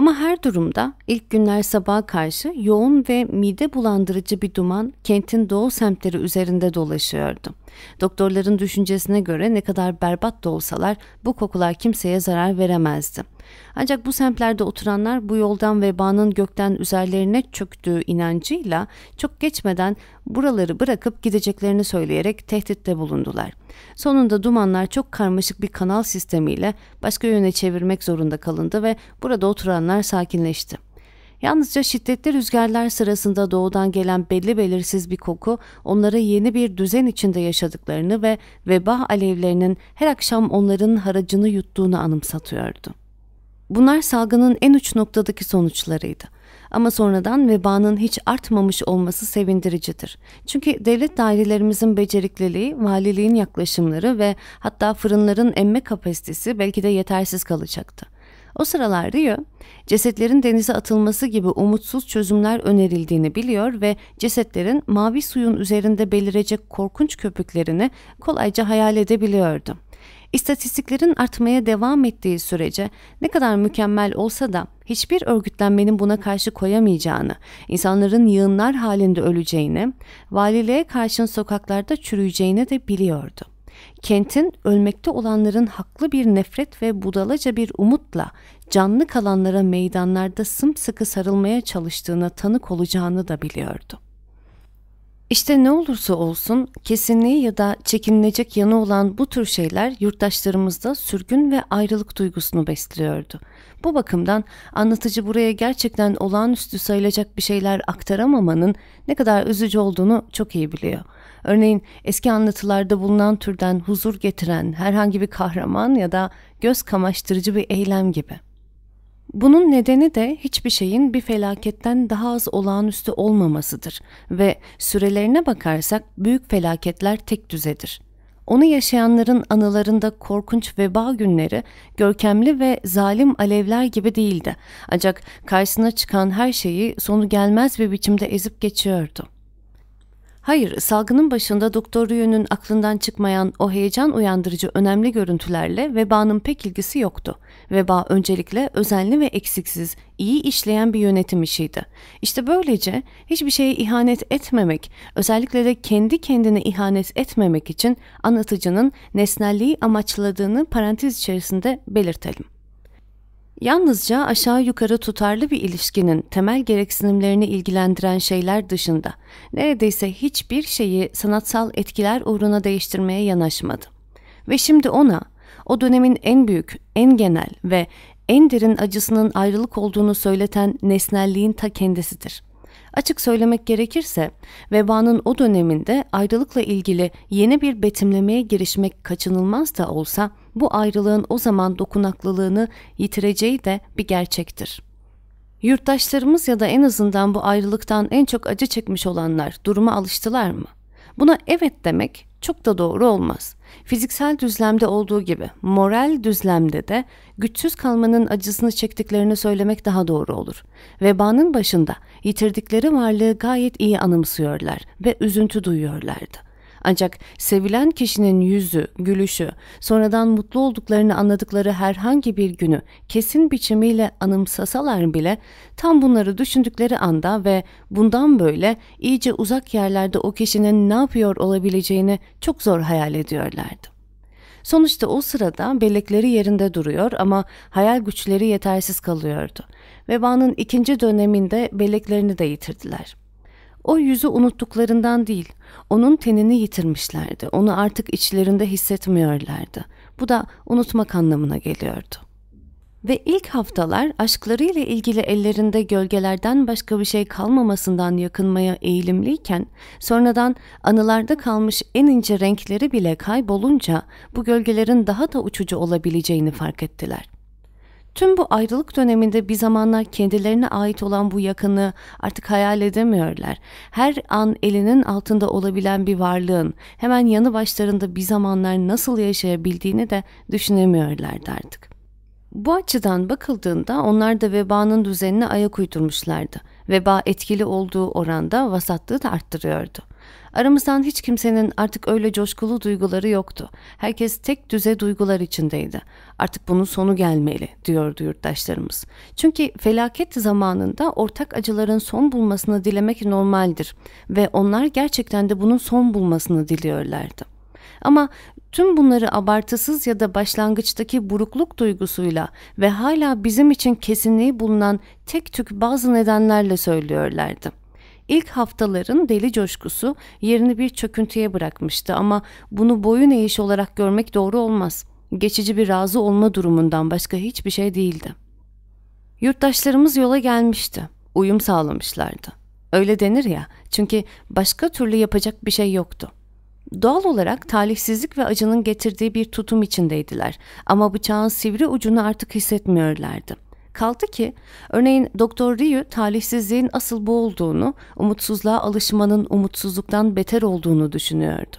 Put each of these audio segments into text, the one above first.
Ama her durumda ilk günler sabaha karşı yoğun ve mide bulandırıcı bir duman kentin doğu semtleri üzerinde dolaşıyordu. Doktorların düşüncesine göre ne kadar berbat da olsalar bu kokular kimseye zarar veremezdi. Ancak bu semtlerde oturanlar bu yoldan vebanın gökten üzerlerine çöktüğü inancıyla çok geçmeden buraları bırakıp gideceklerini söyleyerek tehditte bulundular. Sonunda dumanlar çok karmaşık bir kanal sistemiyle başka yöne çevirmek zorunda kalındı ve burada oturanlar sakinleşti. Yalnızca şiddetli rüzgarlar sırasında doğudan gelen belli belirsiz bir koku onlara yeni bir düzen içinde yaşadıklarını ve veba alevlerinin her akşam onların haracını yuttuğunu anımsatıyordu. Bunlar salgının en uç noktadaki sonuçlarıydı. Ama sonradan vebanın hiç artmamış olması sevindiricidir. Çünkü devlet dairelerimizin becerikliliği, valiliğin yaklaşımları ve hatta fırınların emme kapasitesi belki de yetersiz kalacaktı. O sıralar diyor, cesetlerin denize atılması gibi umutsuz çözümler önerildiğini biliyor ve cesetlerin mavi suyun üzerinde belirecek korkunç köpüklerini kolayca hayal edebiliyordu. İstatistiklerin artmaya devam ettiği sürece ne kadar mükemmel olsa da hiçbir örgütlenmenin buna karşı koyamayacağını, insanların yığınlar halinde öleceğini, valiliğe karşın sokaklarda çürüyeceğini de biliyordu. Kentin ölmekte olanların haklı bir nefret ve budalaca bir umutla canlı kalanlara meydanlarda sımsıkı sarılmaya çalıştığına tanık olacağını da biliyordu. İşte ne olursa olsun kesinliği ya da çekinilecek yanı olan bu tür şeyler yurttaşlarımızda sürgün ve ayrılık duygusunu besliyordu. Bu bakımdan anlatıcı buraya gerçekten olağanüstü sayılacak bir şeyler aktaramamanın ne kadar üzücü olduğunu çok iyi biliyor. Örneğin eski anlatılarda bulunan türden huzur getiren herhangi bir kahraman ya da göz kamaştırıcı bir eylem gibi.'' Bunun nedeni de hiçbir şeyin bir felaketten daha az olağanüstü olmamasıdır ve sürelerine bakarsak büyük felaketler tek düzedir. Onu yaşayanların anılarında korkunç veba günleri görkemli ve zalim alevler gibi değildi. Ancak karşısına çıkan her şeyi sonu gelmez bir biçimde ezip geçiyordu.'' Hayır, salgının başında Doktor Rüyü'nün aklından çıkmayan o heyecan uyandırıcı önemli görüntülerle vebanın pek ilgisi yoktu. Veba öncelikle özenli ve eksiksiz, iyi işleyen bir yönetim işiydi. İşte böylece hiçbir şeye ihanet etmemek, özellikle de kendi kendine ihanet etmemek için anlatıcının nesnelliği amaçladığını parantez içerisinde belirtelim. Yalnızca aşağı yukarı tutarlı bir ilişkinin temel gereksinimlerini ilgilendiren şeyler dışında neredeyse hiçbir şeyi sanatsal etkiler uğruna değiştirmeye yanaşmadı. Ve şimdi ona o dönemin en büyük, en genel ve en derin acısının ayrılık olduğunu söyleten nesnelliğin ta kendisidir. Açık söylemek gerekirse vebanın o döneminde ayrılıkla ilgili yeni bir betimlemeye girişmek kaçınılmaz da olsa bu ayrılığın o zaman dokunaklılığını yitireceği de bir gerçektir. Yurttaşlarımız ya da en azından bu ayrılıktan en çok acı çekmiş olanlar duruma alıştılar mı? Buna evet demek çok da doğru olmaz. Fiziksel düzlemde olduğu gibi moral düzlemde de güçsüz kalmanın acısını çektiklerini söylemek daha doğru olur. Vebanın başında yitirdikleri varlığı gayet iyi anımsıyorlar ve üzüntü duyuyorlardı. Ancak sevilen kişinin yüzü, gülüşü, sonradan mutlu olduklarını anladıkları herhangi bir günü kesin biçimiyle anımsasalar bile tam bunları düşündükleri anda ve bundan böyle iyice uzak yerlerde o kişinin ne yapıyor olabileceğini çok zor hayal ediyorlardı. Sonuçta o sırada bellekleri yerinde duruyor ama hayal güçleri yetersiz kalıyordu. Vebanın ikinci döneminde belleklerini de yitirdiler. O yüzü unuttuklarından değil, onun tenini yitirmişlerdi. Onu artık içlerinde hissetmiyorlardı. Bu da unutmak anlamına geliyordu. Ve ilk haftalar aşklarıyla ilgili ellerinde gölgelerden başka bir şey kalmamasından yakınmaya eğilimliyken, sonradan anılarda kalmış en ince renkleri bile kaybolunca bu gölgelerin daha da uçucu olabileceğini fark ettiler.'' Tüm bu ayrılık döneminde bir zamanlar kendilerine ait olan bu yakını artık hayal edemiyorlar. Her an elinin altında olabilen bir varlığın hemen yanı başlarında bir zamanlar nasıl yaşayabildiğini de düşünemiyorlardı artık. Bu açıdan bakıldığında onlar da vebanın düzenine ayak uydurmuşlardı. Veba etkili olduğu oranda vasatlığı da arttırıyordu. Aramızdan hiç kimsenin artık öyle coşkulu duyguları yoktu. Herkes tek düze duygular içindeydi. Artık bunun sonu gelmeli diyordu yurttaşlarımız. Çünkü felaket zamanında ortak acıların son bulmasını dilemek normaldir ve onlar gerçekten de bunun son bulmasını diliyorlardı. Ama Tüm bunları abartısız ya da başlangıçtaki burukluk duygusuyla ve hala bizim için kesinliği bulunan tek tük bazı nedenlerle söylüyorlardı. İlk haftaların deli coşkusu yerini bir çöküntüye bırakmıştı ama bunu boyun eğiş olarak görmek doğru olmaz. Geçici bir razı olma durumundan başka hiçbir şey değildi. Yurttaşlarımız yola gelmişti. Uyum sağlamışlardı. Öyle denir ya çünkü başka türlü yapacak bir şey yoktu. Doğal olarak talihsizlik ve acının getirdiği bir tutum içindeydiler ama bıçağın sivri ucunu artık hissetmiyorlardı. Kaldı ki örneğin Doktor Ryu talihsizliğin asıl bu olduğunu, umutsuzluğa alışmanın umutsuzluktan beter olduğunu düşünüyordu.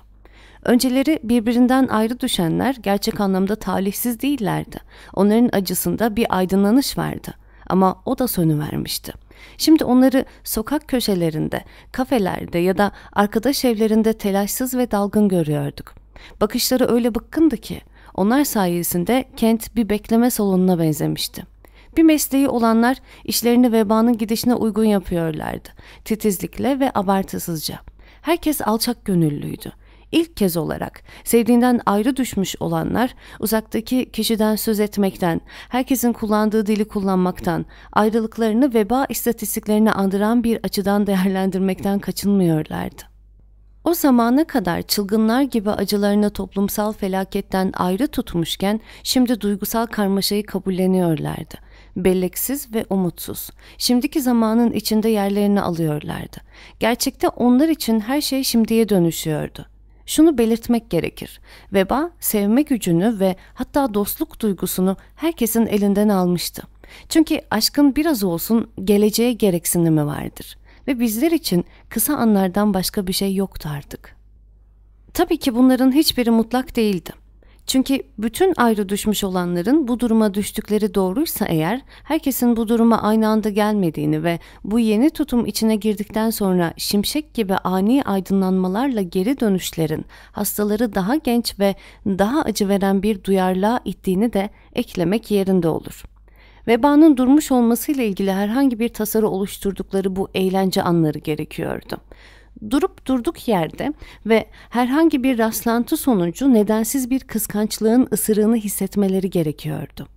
Önceleri birbirinden ayrı düşenler gerçek anlamda talihsiz değillerdi. Onların acısında bir aydınlanış vardı ama o da sönüvermişti. Şimdi onları sokak köşelerinde, kafelerde ya da arkadaş evlerinde telaşsız ve dalgın görüyorduk. Bakışları öyle bıkkındı ki onlar sayesinde kent bir bekleme salonuna benzemişti. Bir mesleği olanlar işlerini vebanın gidişine uygun yapıyorlardı. Titizlikle ve abartısızca. Herkes alçak gönüllüydü ilk kez olarak sevdiğinden ayrı düşmüş olanlar uzaktaki kişiden söz etmekten, herkesin kullandığı dili kullanmaktan, ayrılıklarını veba istatistiklerini andıran bir açıdan değerlendirmekten kaçınmıyorlardı. O zamana kadar çılgınlar gibi acılarını toplumsal felaketten ayrı tutmuşken şimdi duygusal karmaşayı kabulleniyorlardı. Belleksiz ve umutsuz. Şimdiki zamanın içinde yerlerini alıyorlardı. Gerçekte onlar için her şey şimdiye dönüşüyordu. Şunu belirtmek gerekir. Veba sevme gücünü ve hatta dostluk duygusunu herkesin elinden almıştı. Çünkü aşkın biraz olsun geleceğe gereksinimi vardır ve bizler için kısa anlardan başka bir şey yoktu artık. Tabii ki bunların hiçbiri mutlak değildi. Çünkü bütün ayrı düşmüş olanların bu duruma düştükleri doğruysa eğer, herkesin bu duruma aynı anda gelmediğini ve bu yeni tutum içine girdikten sonra şimşek gibi ani aydınlanmalarla geri dönüşlerin hastaları daha genç ve daha acı veren bir duyarlılığa ittiğini de eklemek yerinde olur. Vebanın durmuş olmasıyla ilgili herhangi bir tasarı oluşturdukları bu eğlence anları gerekiyordu durup durduk yerde ve herhangi bir rastlantı sonucu nedensiz bir kıskançlığın ısırığını hissetmeleri gerekiyordu.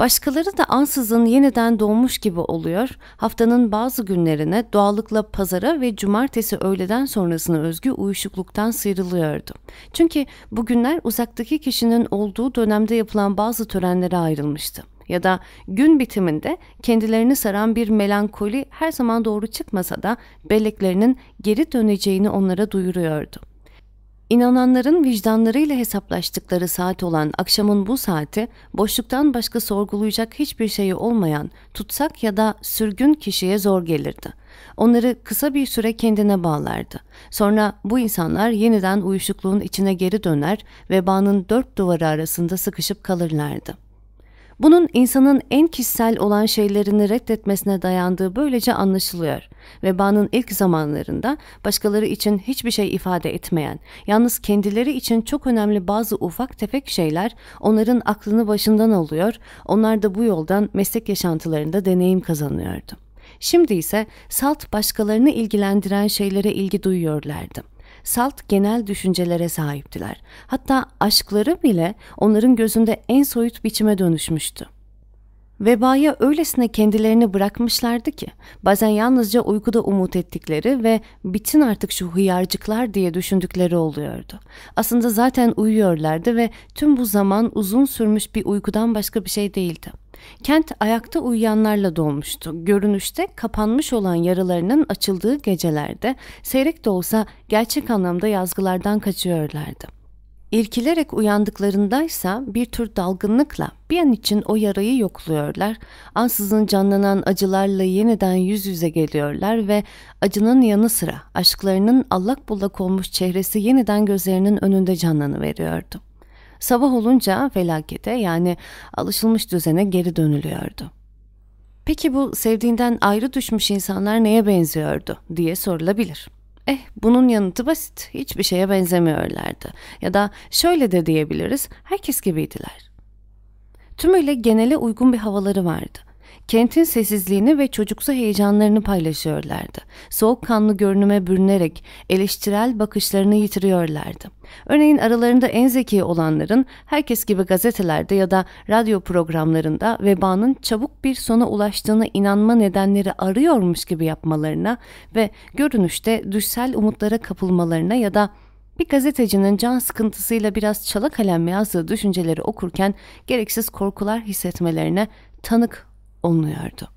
Başkaları da ansızın yeniden doğmuş gibi oluyor, haftanın bazı günlerine doğallıkla pazara ve cumartesi öğleden sonrasına özgü uyuşukluktan sıyrılıyordu. Çünkü bugünler uzaktaki kişinin olduğu dönemde yapılan bazı törenlere ayrılmıştı ya da gün bitiminde kendilerini saran bir melankoli her zaman doğru çıkmasa da belleklerinin geri döneceğini onlara duyuruyordu. İnananların vicdanlarıyla hesaplaştıkları saat olan akşamın bu saati boşluktan başka sorgulayacak hiçbir şeyi olmayan tutsak ya da sürgün kişiye zor gelirdi. Onları kısa bir süre kendine bağlardı. Sonra bu insanlar yeniden uyuşukluğun içine geri döner ve vebanın dört duvarı arasında sıkışıp kalırlardı. Bunun insanın en kişisel olan şeylerini reddetmesine dayandığı böylece anlaşılıyor. Vebanın ilk zamanlarında başkaları için hiçbir şey ifade etmeyen, yalnız kendileri için çok önemli bazı ufak tefek şeyler onların aklını başından alıyor, onlar da bu yoldan meslek yaşantılarında deneyim kazanıyordu. Şimdi ise salt başkalarını ilgilendiren şeylere ilgi duyuyorlardı salt genel düşüncelere sahiptiler. Hatta aşkları bile onların gözünde en soyut biçime dönüşmüştü. Vebaya öylesine kendilerini bırakmışlardı ki bazen yalnızca uykuda umut ettikleri ve bitin artık şu hıyarcıklar diye düşündükleri oluyordu. Aslında zaten uyuyorlardı ve tüm bu zaman uzun sürmüş bir uykudan başka bir şey değildi. Kent ayakta uyuyanlarla dolmuştu. Görünüşte kapanmış olan yaralarının açıldığı gecelerde seyrek de olsa gerçek anlamda yazgılardan kaçıyorlardı. İrkilerek uyandıklarındaysa bir tür dalgınlıkla bir an için o yarayı yokluyorlar, ansızın canlanan acılarla yeniden yüz yüze geliyorlar ve acının yanı sıra aşklarının allak bullak olmuş çehresi yeniden gözlerinin önünde canlanıveriyordu. Sabah olunca felakete yani alışılmış düzene geri dönülüyordu. Peki bu sevdiğinden ayrı düşmüş insanlar neye benziyordu diye sorulabilir. Eh bunun yanıtı basit. Hiçbir şeye benzemiyorlardı. Ya da şöyle de diyebiliriz. Herkes gibiydiler. Tümüyle genele uygun bir havaları vardı. Kentin sessizliğini ve çocuksu heyecanlarını paylaşıyorlardı. Soğukkanlı görünüme bürünerek eleştirel bakışlarını yitiriyorlardı. Örneğin aralarında en zeki olanların herkes gibi gazetelerde ya da radyo programlarında vebanın çabuk bir sona ulaştığına inanma nedenleri arıyormuş gibi yapmalarına ve görünüşte düşsel umutlara kapılmalarına ya da bir gazetecinin can sıkıntısıyla biraz çala kalem yazdığı düşünceleri okurken gereksiz korkular hissetmelerine tanık olunuyordu.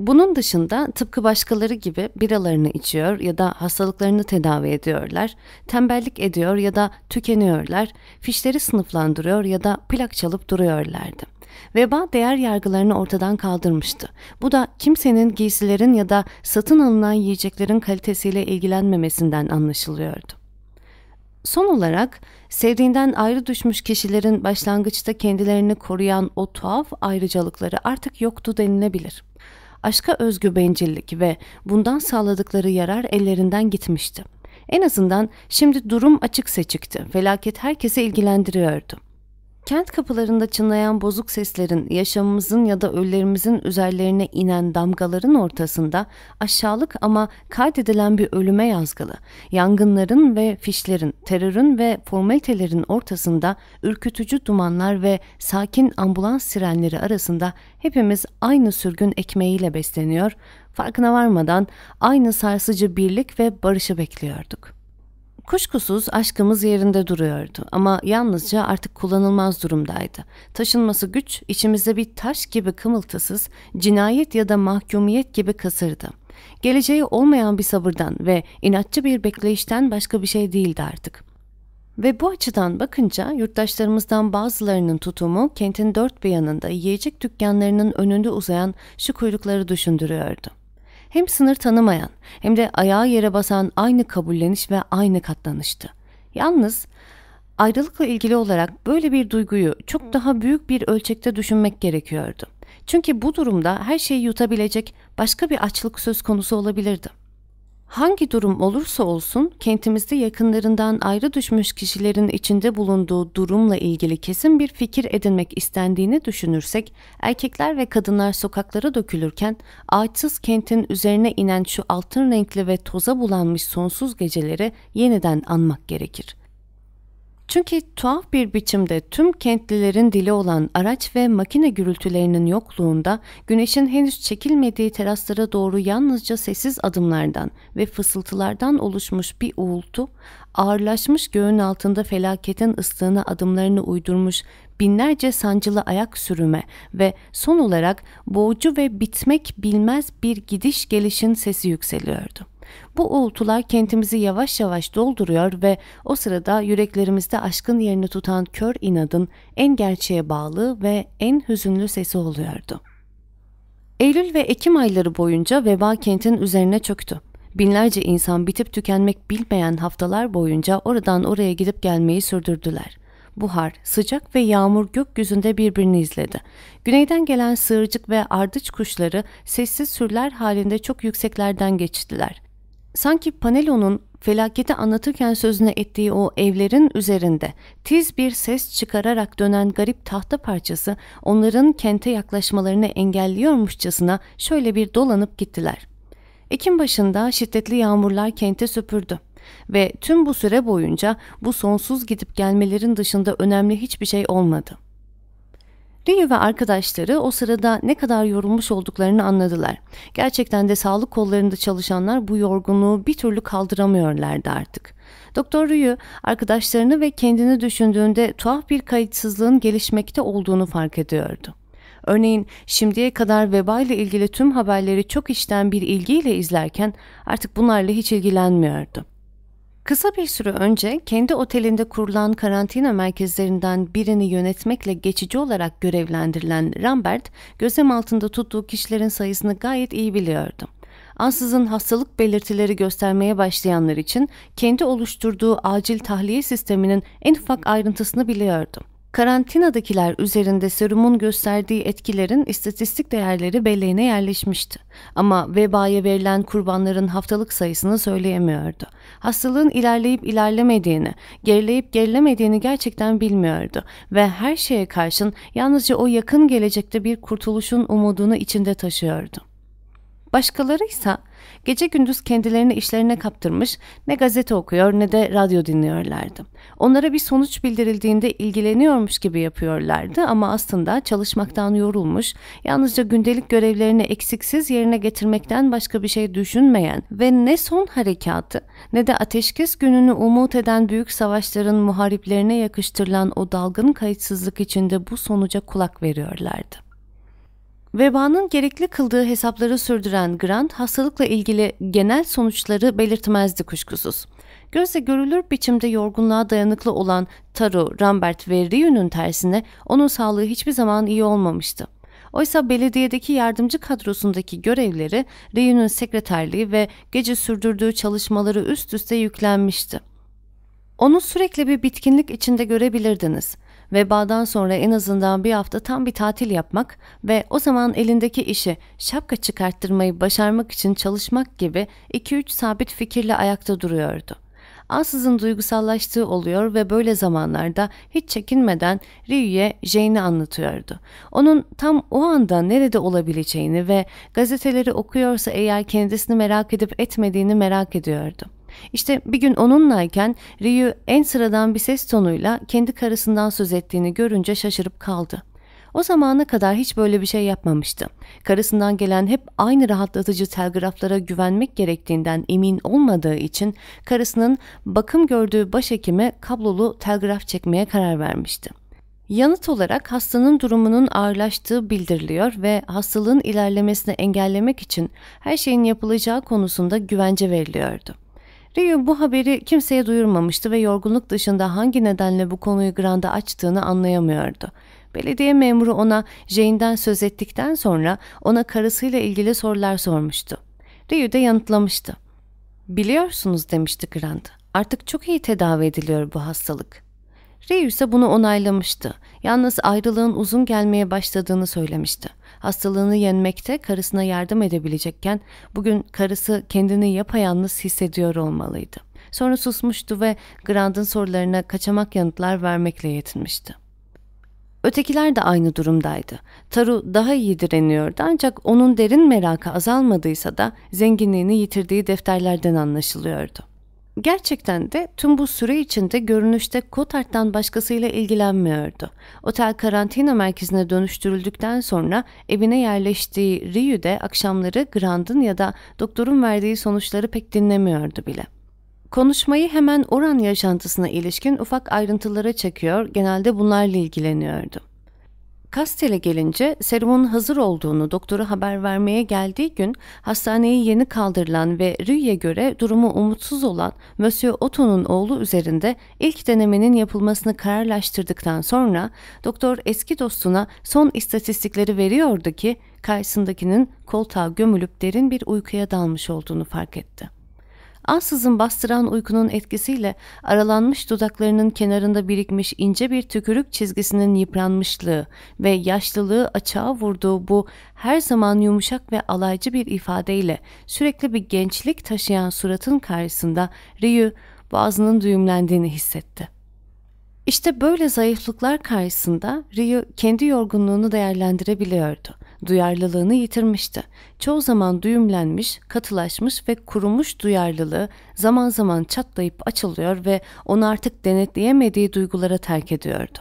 Bunun dışında tıpkı başkaları gibi biralarını içiyor ya da hastalıklarını tedavi ediyorlar, tembellik ediyor ya da tükeniyorlar, fişleri sınıflandırıyor ya da plak çalıp duruyorlardı. Veba değer yargılarını ortadan kaldırmıştı. Bu da kimsenin giysilerin ya da satın alınan yiyeceklerin kalitesiyle ilgilenmemesinden anlaşılıyordu. Son olarak sevdiğinden ayrı düşmüş kişilerin başlangıçta kendilerini koruyan o tuhaf ayrıcalıkları artık yoktu denilebilir.'' aşka özgü bencillik ve bundan sağladıkları yarar ellerinden gitmişti. En azından şimdi durum açık seçikti. Felaket herkese ilgilendiriyordu. Kent kapılarında çınlayan bozuk seslerin, yaşamımızın ya da ölülerimizin üzerlerine inen damgaların ortasında aşağılık ama kaydedilen bir ölüme yazgılı, yangınların ve fişlerin, terörün ve formalitelerin ortasında ürkütücü dumanlar ve sakin ambulans sirenleri arasında hepimiz aynı sürgün ekmeğiyle besleniyor, farkına varmadan aynı sarsıcı birlik ve barışı bekliyorduk. Kuşkusuz aşkımız yerinde duruyordu ama yalnızca artık kullanılmaz durumdaydı. Taşınması güç, içimizde bir taş gibi kımıltısız, cinayet ya da mahkumiyet gibi kasırdı. Geleceği olmayan bir sabırdan ve inatçı bir bekleyişten başka bir şey değildi artık. Ve bu açıdan bakınca yurttaşlarımızdan bazılarının tutumu kentin dört bir yanında yiyecek dükkanlarının önünde uzayan şu kuyrukları düşündürüyordu hem sınır tanımayan hem de ayağa yere basan aynı kabulleniş ve aynı katlanıştı. Yalnız ayrılıkla ilgili olarak böyle bir duyguyu çok daha büyük bir ölçekte düşünmek gerekiyordu. Çünkü bu durumda her şeyi yutabilecek başka bir açlık söz konusu olabilirdi. Hangi durum olursa olsun kentimizde yakınlarından ayrı düşmüş kişilerin içinde bulunduğu durumla ilgili kesin bir fikir edinmek istendiğini düşünürsek erkekler ve kadınlar sokaklara dökülürken ağaçsız kentin üzerine inen şu altın renkli ve toza bulanmış sonsuz geceleri yeniden anmak gerekir.'' Çünkü tuhaf bir biçimde tüm kentlilerin dili olan araç ve makine gürültülerinin yokluğunda güneşin henüz çekilmediği teraslara doğru yalnızca sessiz adımlardan ve fısıltılardan oluşmuş bir uğultu, ağırlaşmış göğün altında felaketin ıslığına adımlarını uydurmuş binlerce sancılı ayak sürüme ve son olarak boğucu ve bitmek bilmez bir gidiş gelişin sesi yükseliyordu. Bu uğultular kentimizi yavaş yavaş dolduruyor ve o sırada yüreklerimizde aşkın yerini tutan kör inadın en gerçeğe bağlı ve en hüzünlü sesi oluyordu. Eylül ve Ekim ayları boyunca veba kentin üzerine çöktü. Binlerce insan bitip tükenmek bilmeyen haftalar boyunca oradan oraya gidip gelmeyi sürdürdüler. Buhar, sıcak ve yağmur gökyüzünde birbirini izledi. Güneyden gelen sığırcık ve ardıç kuşları sessiz sürler halinde çok yükseklerden geçtiler. Sanki Panelo'nun felaketi anlatırken sözüne ettiği o evlerin üzerinde tiz bir ses çıkararak dönen garip tahta parçası onların kente yaklaşmalarını engelliyormuşçasına şöyle bir dolanıp gittiler. Ekim başında şiddetli yağmurlar kente süpürdü ve tüm bu süre boyunca bu sonsuz gidip gelmelerin dışında önemli hiçbir şey olmadı. Dewey ve arkadaşları o sırada ne kadar yorulmuş olduklarını anladılar. Gerçekten de sağlık kollarında çalışanlar bu yorgunluğu bir türlü kaldıramıyorlardı artık. Doktor Ryu, arkadaşlarını ve kendini düşündüğünde tuhaf bir kayıtsızlığın gelişmekte olduğunu fark ediyordu. Örneğin şimdiye kadar vebayla ilgili tüm haberleri çok içten bir ilgiyle izlerken artık bunlarla hiç ilgilenmiyordu. Kısa bir süre önce kendi otelinde kurulan karantina merkezlerinden birini yönetmekle geçici olarak görevlendirilen Rambert, gözlem altında tuttuğu kişilerin sayısını gayet iyi biliyordu. Ansızın hastalık belirtileri göstermeye başlayanlar için kendi oluşturduğu acil tahliye sisteminin en ufak ayrıntısını biliyordu. Karantinadakiler üzerinde serumun gösterdiği etkilerin istatistik değerleri belleğine yerleşmişti. Ama vebaya verilen kurbanların haftalık sayısını söyleyemiyordu. Hastalığın ilerleyip ilerlemediğini, gerileyip gerilemediğini gerçekten bilmiyordu ve her şeye karşın yalnızca o yakın gelecekte bir kurtuluşun umudunu içinde taşıyordu. Başkaları ise gece gündüz kendilerini işlerine kaptırmış ne gazete okuyor ne de radyo dinliyorlardı. Onlara bir sonuç bildirildiğinde ilgileniyormuş gibi yapıyorlardı ama aslında çalışmaktan yorulmuş, yalnızca gündelik görevlerini eksiksiz yerine getirmekten başka bir şey düşünmeyen ve ne son harekatı ne de ateşkes gününü umut eden büyük savaşların muhariplerine yakıştırılan o dalgın kayıtsızlık içinde bu sonuca kulak veriyorlardı. Vebanın gerekli kıldığı hesapları sürdüren Grant hastalıkla ilgili genel sonuçları belirtmezdi kuşkusuz. Gözle görülür biçimde yorgunluğa dayanıklı olan Taro Rambert ve tersine onun sağlığı hiçbir zaman iyi olmamıştı. Oysa belediyedeki yardımcı kadrosundaki görevleri Ryu'nun sekreterliği ve gece sürdürdüğü çalışmaları üst üste yüklenmişti. Onu sürekli bir bitkinlik içinde görebilirdiniz. Vebadan sonra en azından bir hafta tam bir tatil yapmak ve o zaman elindeki işi şapka çıkarttırmayı başarmak için çalışmak gibi 2-3 sabit fikirle ayakta duruyordu. Ansızın duygusallaştığı oluyor ve böyle zamanlarda hiç çekinmeden Ryu'ye Jane'i anlatıyordu. Onun tam o anda nerede olabileceğini ve gazeteleri okuyorsa eğer kendisini merak edip etmediğini merak ediyordu. İşte bir gün onunlayken Ryu en sıradan bir ses tonuyla kendi karısından söz ettiğini görünce şaşırıp kaldı. O zamana kadar hiç böyle bir şey yapmamıştı. Karısından gelen hep aynı rahatlatıcı telgraflara güvenmek gerektiğinden emin olmadığı için karısının bakım gördüğü başhekime kablolu telgraf çekmeye karar vermişti. Yanıt olarak hastanın durumunun ağırlaştığı bildiriliyor ve hastalığın ilerlemesini engellemek için her şeyin yapılacağı konusunda güvence veriliyordu. Ryu bu haberi kimseye duyurmamıştı ve yorgunluk dışında hangi nedenle bu konuyu Grant'a açtığını anlayamıyordu. Belediye memuru ona Jane'den söz ettikten sonra ona karısıyla ilgili sorular sormuştu. Ryu de yanıtlamıştı. Biliyorsunuz demişti Grant. Artık çok iyi tedavi ediliyor bu hastalık. Ryu ise bunu onaylamıştı. Yalnız ayrılığın uzun gelmeye başladığını söylemişti hastalığını yenmekte karısına yardım edebilecekken bugün karısı kendini yapayalnız hissediyor olmalıydı. Sonra susmuştu ve Grant'ın sorularına kaçamak yanıtlar vermekle yetinmişti. Ötekiler de aynı durumdaydı. Taru daha iyi direniyordu ancak onun derin merakı azalmadıysa da zenginliğini yitirdiği defterlerden anlaşılıyordu. Gerçekten de tüm bu süre içinde görünüşte Cotard'dan başkasıyla ilgilenmiyordu. Otel karantina merkezine dönüştürüldükten sonra evine yerleştiği Ryu de akşamları Grand'ın ya da doktorun verdiği sonuçları pek dinlemiyordu bile. Konuşmayı hemen oran yaşantısına ilişkin ufak ayrıntılara çekiyor, genelde bunlarla ilgileniyordu. Kastel'e gelince serumun hazır olduğunu doktora haber vermeye geldiği gün hastaneye yeni kaldırılan ve Rüye göre durumu umutsuz olan Monsieur Otto'nun oğlu üzerinde ilk denemenin yapılmasını kararlaştırdıktan sonra doktor eski dostuna son istatistikleri veriyordu ki karşısındakinin koltuğa gömülüp derin bir uykuya dalmış olduğunu fark etti ansızın bastıran uykunun etkisiyle aralanmış dudaklarının kenarında birikmiş ince bir tükürük çizgisinin yıpranmışlığı ve yaşlılığı açığa vurduğu bu her zaman yumuşak ve alaycı bir ifadeyle sürekli bir gençlik taşıyan suratın karşısında Ryu boğazının düğümlendiğini hissetti. İşte böyle zayıflıklar karşısında Ryu kendi yorgunluğunu değerlendirebiliyordu duyarlılığını yitirmişti. Çoğu zaman düğümlenmiş, katılaşmış ve kurumuş duyarlılığı zaman zaman çatlayıp açılıyor ve onu artık denetleyemediği duygulara terk ediyordu.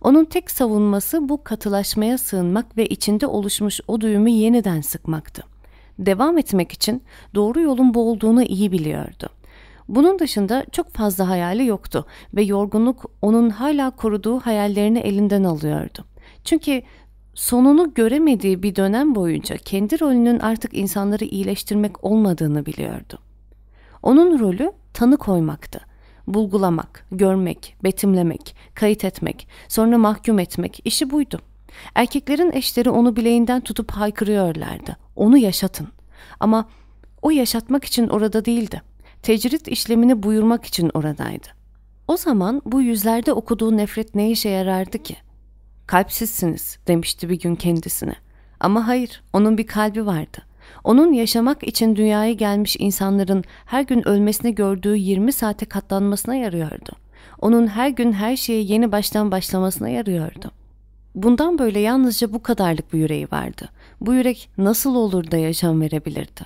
Onun tek savunması bu katılaşmaya sığınmak ve içinde oluşmuş o düğümü yeniden sıkmaktı. Devam etmek için doğru yolun bu olduğunu iyi biliyordu. Bunun dışında çok fazla hayali yoktu ve yorgunluk onun hala koruduğu hayallerini elinden alıyordu. Çünkü sonunu göremediği bir dönem boyunca kendi rolünün artık insanları iyileştirmek olmadığını biliyordu. Onun rolü tanı koymaktı. Bulgulamak, görmek, betimlemek, kayıt etmek, sonra mahkum etmek işi buydu. Erkeklerin eşleri onu bileğinden tutup haykırıyorlardı. Onu yaşatın. Ama o yaşatmak için orada değildi. Tecrit işlemini buyurmak için oradaydı. O zaman bu yüzlerde okuduğu nefret ne işe yarardı ki? kalpsizsiniz demişti bir gün kendisine. Ama hayır, onun bir kalbi vardı. Onun yaşamak için dünyaya gelmiş insanların her gün ölmesini gördüğü 20 saate katlanmasına yarıyordu. Onun her gün her şeye yeni baştan başlamasına yarıyordu. Bundan böyle yalnızca bu kadarlık bir yüreği vardı. Bu yürek nasıl olur da yaşam verebilirdi?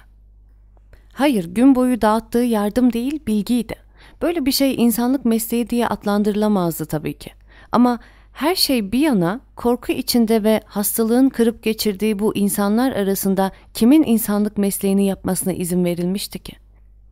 Hayır, gün boyu dağıttığı yardım değil, bilgiydi. Böyle bir şey insanlık mesleği diye adlandırılamazdı tabii ki. Ama her şey bir yana korku içinde ve hastalığın kırıp geçirdiği bu insanlar arasında kimin insanlık mesleğini yapmasına izin verilmişti ki?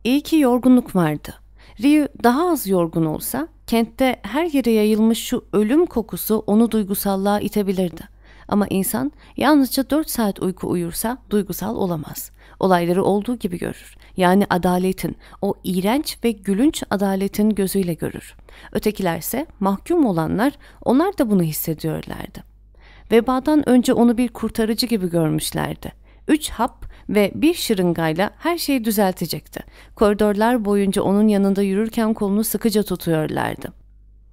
İyi ki yorgunluk vardı. Ryu daha az yorgun olsa kentte her yere yayılmış şu ölüm kokusu onu duygusallığa itebilirdi. Ama insan yalnızca 4 saat uyku uyursa duygusal olamaz. Olayları olduğu gibi görür yani adaletin, o iğrenç ve gülünç adaletin gözüyle görür. Ötekilerse mahkum olanlar onlar da bunu hissediyorlardı. Vebadan önce onu bir kurtarıcı gibi görmüşlerdi. Üç hap ve bir şırıngayla her şeyi düzeltecekti. Koridorlar boyunca onun yanında yürürken kolunu sıkıca tutuyorlardı.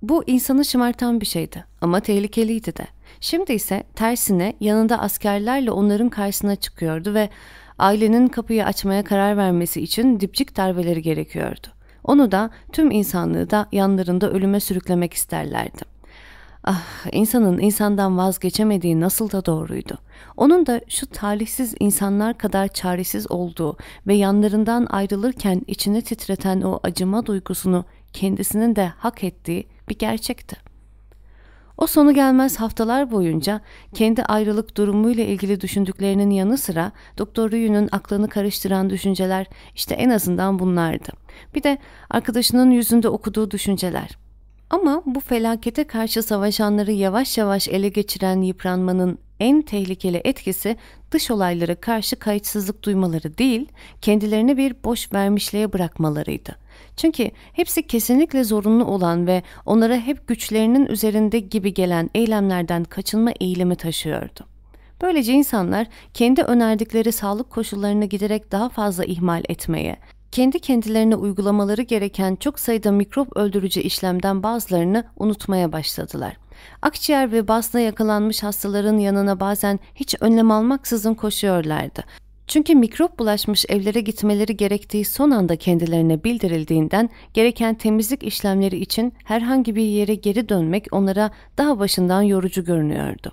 Bu insanı şımartan bir şeydi ama tehlikeliydi de. Şimdi ise tersine yanında askerlerle onların karşısına çıkıyordu ve ailenin kapıyı açmaya karar vermesi için dipçik darbeleri gerekiyordu. Onu da tüm insanlığı da yanlarında ölüme sürüklemek isterlerdi. Ah, insanın insandan vazgeçemediği nasıl da doğruydu. Onun da şu talihsiz insanlar kadar çaresiz olduğu ve yanlarından ayrılırken içine titreten o acıma duygusunu kendisinin de hak ettiği bir gerçekti. O sonu gelmez haftalar boyunca kendi ayrılık durumuyla ilgili düşündüklerinin yanı sıra Doktor Rüyü'nün aklını karıştıran düşünceler işte en azından bunlardı. Bir de arkadaşının yüzünde okuduğu düşünceler. Ama bu felakete karşı savaşanları yavaş yavaş ele geçiren yıpranmanın en tehlikeli etkisi dış olaylara karşı kayıtsızlık duymaları değil, kendilerini bir boş vermişliğe bırakmalarıydı. Çünkü hepsi kesinlikle zorunlu olan ve onlara hep güçlerinin üzerinde gibi gelen eylemlerden kaçınma eğilimi taşıyordu. Böylece insanlar kendi önerdikleri sağlık koşullarını giderek daha fazla ihmal etmeye, kendi kendilerine uygulamaları gereken çok sayıda mikrop öldürücü işlemden bazılarını unutmaya başladılar. Akciğer ve basla yakalanmış hastaların yanına bazen hiç önlem almaksızın koşuyorlardı. Çünkü mikrop bulaşmış evlere gitmeleri gerektiği son anda kendilerine bildirildiğinden gereken temizlik işlemleri için herhangi bir yere geri dönmek onlara daha başından yorucu görünüyordu.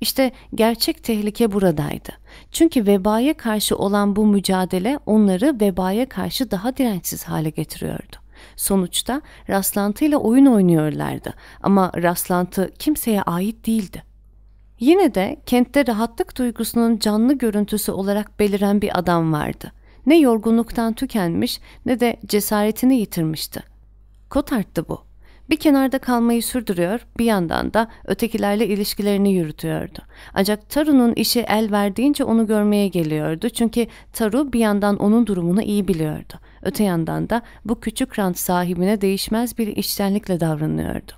İşte gerçek tehlike buradaydı. Çünkü vebaya karşı olan bu mücadele onları vebaya karşı daha dirençsiz hale getiriyordu. Sonuçta rastlantıyla oyun oynuyorlardı ama rastlantı kimseye ait değildi. Yine de kentte rahatlık duygusunun canlı görüntüsü olarak beliren bir adam vardı. Ne yorgunluktan tükenmiş ne de cesaretini yitirmişti. Kotarttı bu. Bir kenarda kalmayı sürdürüyor, bir yandan da ötekilerle ilişkilerini yürütüyordu. Ancak Taru'nun işi el verdiğince onu görmeye geliyordu. Çünkü Taru bir yandan onun durumunu iyi biliyordu. Öte yandan da bu küçük rant sahibine değişmez bir içtenlikle davranıyordu.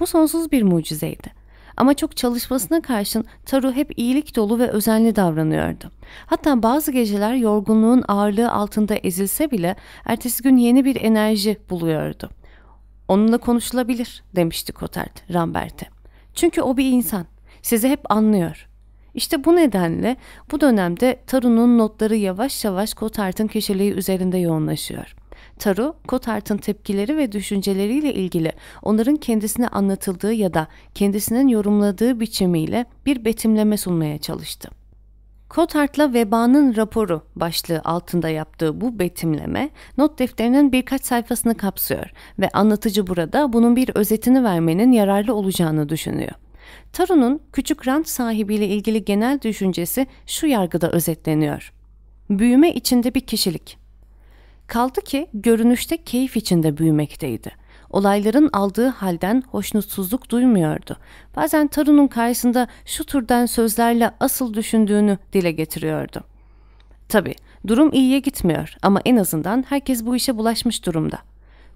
Bu sonsuz bir mucizeydi ama çok çalışmasına karşın Taru hep iyilik dolu ve özenli davranıyordu. Hatta bazı geceler yorgunluğun ağırlığı altında ezilse bile ertesi gün yeni bir enerji buluyordu. Onunla konuşulabilir demişti Cotard Rambert'e. Çünkü o bir insan. Sizi hep anlıyor. İşte bu nedenle bu dönemde Taru'nun notları yavaş yavaş Cotard'ın kişiliği üzerinde yoğunlaşıyor. Taru, Kotart'ın tepkileri ve düşünceleriyle ilgili onların kendisine anlatıldığı ya da kendisinin yorumladığı biçimiyle bir betimleme sunmaya çalıştı. Kothart'la Veba'nın raporu başlığı altında yaptığı bu betimleme not defterinin birkaç sayfasını kapsıyor ve anlatıcı burada bunun bir özetini vermenin yararlı olacağını düşünüyor. Taru'nun küçük rant sahibiyle ilgili genel düşüncesi şu yargıda özetleniyor. Büyüme içinde bir kişilik. Kaldı ki görünüşte keyif içinde büyümekteydi. Olayların aldığı halden hoşnutsuzluk duymuyordu. Bazen Taru'nun karşısında şu türden sözlerle asıl düşündüğünü dile getiriyordu. Tabii durum iyiye gitmiyor ama en azından herkes bu işe bulaşmış durumda.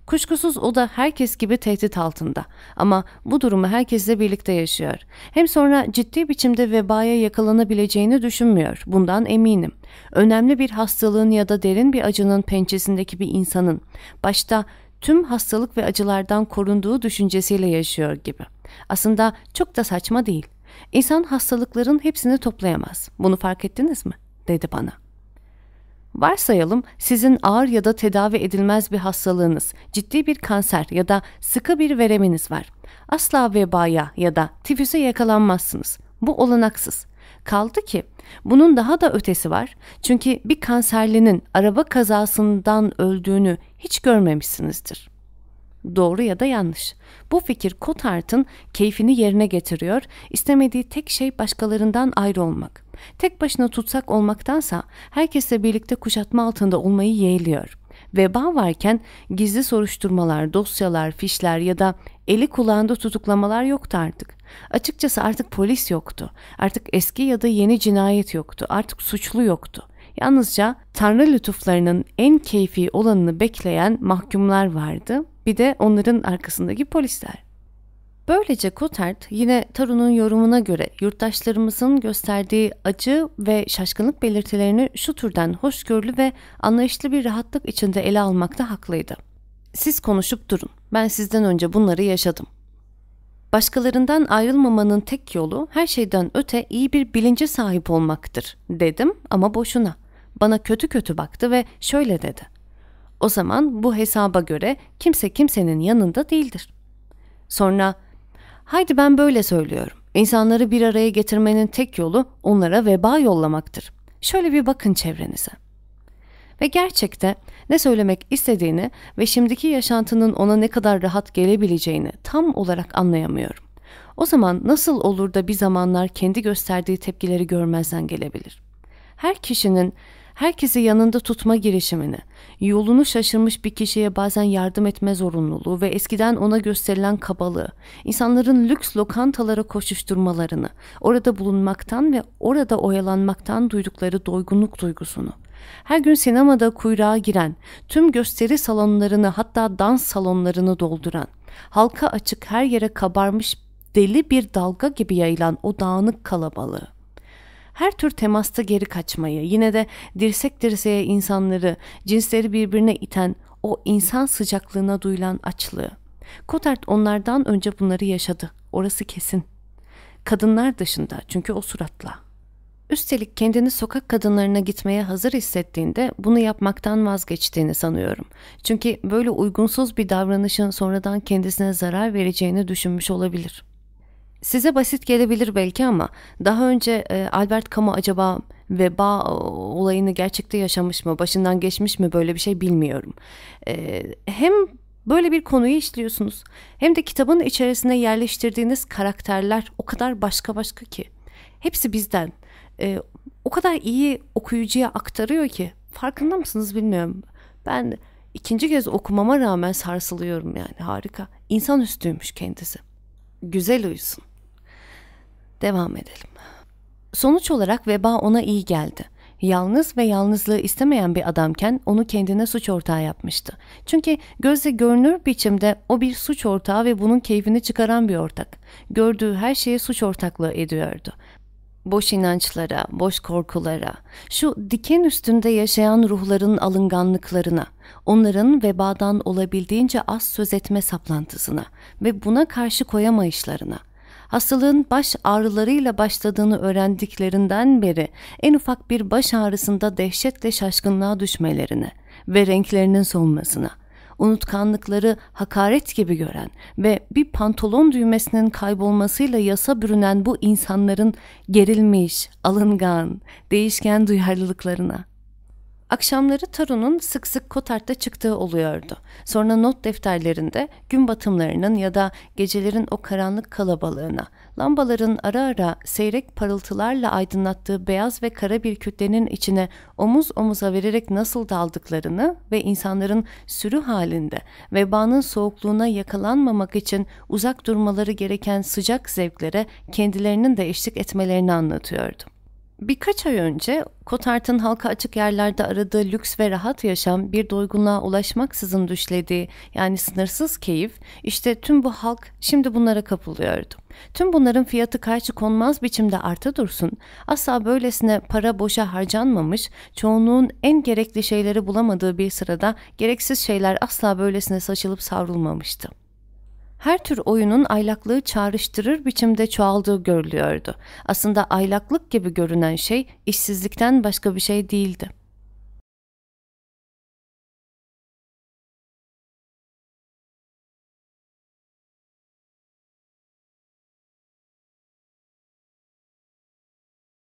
Kuşkusuz o da herkes gibi tehdit altında ama bu durumu herkesle birlikte yaşıyor. Hem sonra ciddi biçimde vebaya yakalanabileceğini düşünmüyor. Bundan eminim. Önemli bir hastalığın ya da derin bir acının pençesindeki bir insanın başta tüm hastalık ve acılardan korunduğu düşüncesiyle yaşıyor gibi. Aslında çok da saçma değil. İnsan hastalıkların hepsini toplayamaz. Bunu fark ettiniz mi? dedi bana.'' Varsayalım sizin ağır ya da tedavi edilmez bir hastalığınız, ciddi bir kanser ya da sıkı bir vereminiz var. Asla vebaya ya da tifüse yakalanmazsınız. Bu olanaksız. Kaldı ki bunun daha da ötesi var. Çünkü bir kanserlinin araba kazasından öldüğünü hiç görmemişsinizdir doğru ya da yanlış. Bu fikir Cotard'ın keyfini yerine getiriyor, istemediği tek şey başkalarından ayrı olmak. Tek başına tutsak olmaktansa herkesle birlikte kuşatma altında olmayı yeğliyor. Veba varken gizli soruşturmalar, dosyalar, fişler ya da eli kulağında tutuklamalar yoktu artık. Açıkçası artık polis yoktu. Artık eski ya da yeni cinayet yoktu. Artık suçlu yoktu. Yalnızca Tanrı lütuflarının en keyfi olanını bekleyen mahkumlar vardı bir de onların arkasındaki polisler. Böylece Cotard yine Taru'nun yorumuna göre yurttaşlarımızın gösterdiği acı ve şaşkınlık belirtilerini şu türden hoşgörülü ve anlayışlı bir rahatlık içinde ele almakta haklıydı. Siz konuşup durun. Ben sizden önce bunları yaşadım. Başkalarından ayrılmamanın tek yolu her şeyden öte iyi bir bilince sahip olmaktır dedim ama boşuna. Bana kötü kötü baktı ve şöyle dedi. O zaman bu hesaba göre kimse kimsenin yanında değildir. Sonra haydi ben böyle söylüyorum. İnsanları bir araya getirmenin tek yolu onlara veba yollamaktır. Şöyle bir bakın çevrenize. Ve gerçekte ne söylemek istediğini ve şimdiki yaşantının ona ne kadar rahat gelebileceğini tam olarak anlayamıyorum. O zaman nasıl olur da bir zamanlar kendi gösterdiği tepkileri görmezden gelebilir? Her kişinin herkesi yanında tutma girişimini, yolunu şaşırmış bir kişiye bazen yardım etme zorunluluğu ve eskiden ona gösterilen kabalığı, insanların lüks lokantalara koşuşturmalarını, orada bulunmaktan ve orada oyalanmaktan duydukları doygunluk duygusunu, her gün sinemada kuyruğa giren, tüm gösteri salonlarını hatta dans salonlarını dolduran, halka açık her yere kabarmış deli bir dalga gibi yayılan o dağınık kalabalığı her tür temasta geri kaçmayı, yine de dirsek dirseğe insanları, cinsleri birbirine iten o insan sıcaklığına duyulan açlığı. Kotart onlardan önce bunları yaşadı. Orası kesin. Kadınlar dışında çünkü o suratla. Üstelik kendini sokak kadınlarına gitmeye hazır hissettiğinde bunu yapmaktan vazgeçtiğini sanıyorum. Çünkü böyle uygunsuz bir davranışın sonradan kendisine zarar vereceğini düşünmüş olabilir.'' Size basit gelebilir belki ama daha önce e, Albert Camus acaba veba olayını gerçekte yaşamış mı, başından geçmiş mi böyle bir şey bilmiyorum. E, hem böyle bir konuyu işliyorsunuz hem de kitabın içerisine yerleştirdiğiniz karakterler o kadar başka başka ki. Hepsi bizden. E, o kadar iyi okuyucuya aktarıyor ki farkında mısınız bilmiyorum. Ben ikinci kez okumama rağmen sarsılıyorum yani harika. İnsan üstüymüş kendisi. Güzel uyusun. Devam edelim. Sonuç olarak veba ona iyi geldi. Yalnız ve yalnızlığı istemeyen bir adamken onu kendine suç ortağı yapmıştı. Çünkü gözle görünür biçimde o bir suç ortağı ve bunun keyfini çıkaran bir ortak. Gördüğü her şeye suç ortaklığı ediyordu boş inançlara, boş korkulara, şu diken üstünde yaşayan ruhların alınganlıklarına, onların vebadan olabildiğince az söz etme saplantısına ve buna karşı koyamayışlarına, hastalığın baş ağrılarıyla başladığını öğrendiklerinden beri en ufak bir baş ağrısında dehşetle şaşkınlığa düşmelerini ve renklerinin solmasına, unutkanlıkları hakaret gibi gören ve bir pantolon düğmesinin kaybolmasıyla yasa bürünen bu insanların gerilmiş, alıngan, değişken duyarlılıklarına Akşamları Tarun'un sık sık Kotart'ta çıktığı oluyordu. Sonra not defterlerinde gün batımlarının ya da gecelerin o karanlık kalabalığına, lambaların ara ara seyrek parıltılarla aydınlattığı beyaz ve kara bir kütlenin içine omuz omuza vererek nasıl daldıklarını ve insanların sürü halinde vebanın soğukluğuna yakalanmamak için uzak durmaları gereken sıcak zevklere kendilerinin de eşlik etmelerini anlatıyordu. Birkaç ay önce Kotart'ın halka açık yerlerde aradığı lüks ve rahat yaşam bir doygunluğa ulaşmaksızın düşlediği yani sınırsız keyif işte tüm bu halk şimdi bunlara kapılıyordu. Tüm bunların fiyatı karşı konmaz biçimde arta dursun, asla böylesine para boşa harcanmamış, çoğunluğun en gerekli şeyleri bulamadığı bir sırada gereksiz şeyler asla böylesine saçılıp savrulmamıştı her tür oyunun aylaklığı çağrıştırır biçimde çoğaldığı görülüyordu. Aslında aylaklık gibi görünen şey işsizlikten başka bir şey değildi.